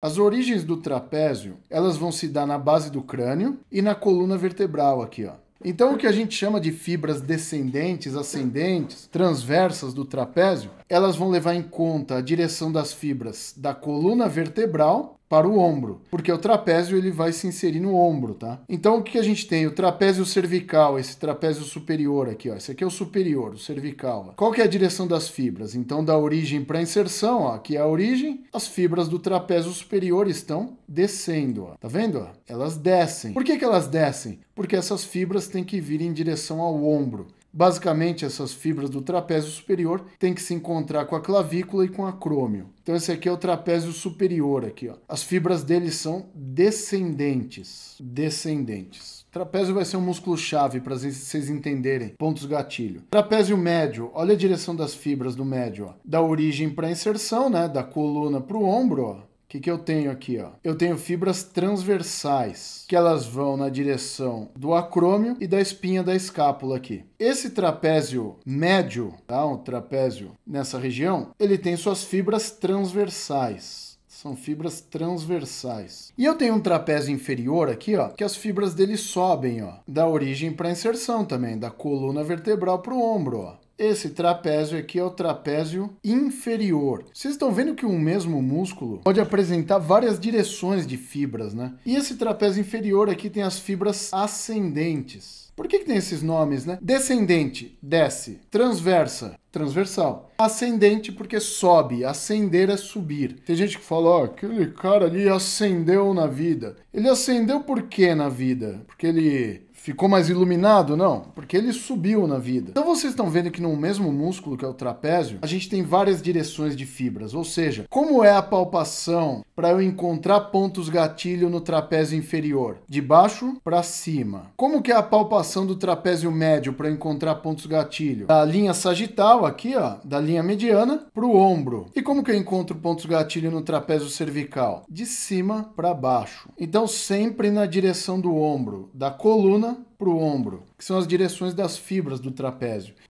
As origens do trapézio, elas vão se dar na base do crânio e na coluna vertebral aqui, ó. Então, o que a gente chama de fibras descendentes, ascendentes, transversas do trapézio, elas vão levar em conta a direção das fibras da coluna vertebral para o ombro, porque o trapézio ele vai se inserir no ombro, tá? Então o que a gente tem? O trapézio cervical, esse trapézio superior aqui, ó, esse aqui é o superior, o cervical. Ó. Qual que é a direção das fibras? Então da origem para inserção, ó, aqui é a origem, as fibras do trapézio superior estão descendo, ó. Tá vendo? Ó? Elas descem. Por que que elas descem? Porque essas fibras têm que vir em direção ao ombro. Basicamente, essas fibras do trapézio superior têm que se encontrar com a clavícula e com a crômio. Então, esse aqui é o trapézio superior aqui. Ó. As fibras dele são descendentes. Descendentes. Trapézio vai ser um músculo-chave para vocês entenderem pontos gatilho. Trapézio médio, olha a direção das fibras do médio. Ó. Da origem para a inserção, né? da coluna para o ombro, ó. O que, que eu tenho aqui? Ó? Eu tenho fibras transversais, que elas vão na direção do acrômio e da espinha da escápula aqui. Esse trapézio médio, tá? um trapézio nessa região, ele tem suas fibras transversais. São fibras transversais. E eu tenho um trapézio inferior aqui, ó, que as fibras dele sobem, ó, da origem para a inserção também, da coluna vertebral para o ombro, ó. Esse trapézio aqui é o trapézio inferior. Vocês estão vendo que um mesmo músculo pode apresentar várias direções de fibras, né? E esse trapézio inferior aqui tem as fibras ascendentes. Por que, que tem esses nomes, né? Descendente, desce. Transversa, transversal. Ascendente, porque sobe. Ascender é subir. Tem gente que fala, ó, oh, aquele cara ali ascendeu na vida. Ele ascendeu por quê na vida? Porque ele ficou mais iluminado? Não, porque ele subiu na vida. Então vocês estão vendo que no mesmo músculo que é o trapézio, a gente tem várias direções de fibras, ou seja, como é a palpação para eu encontrar pontos gatilho no trapézio inferior? De baixo para cima. Como que é a palpação do trapézio médio para encontrar pontos gatilho? Da linha sagital aqui, ó, da linha mediana para o ombro. E como que eu encontro pontos gatilho no trapézio cervical? De cima para baixo. Então sempre na direção do ombro, da coluna coluna para o ombro, que são as direções das fibras do trapézio.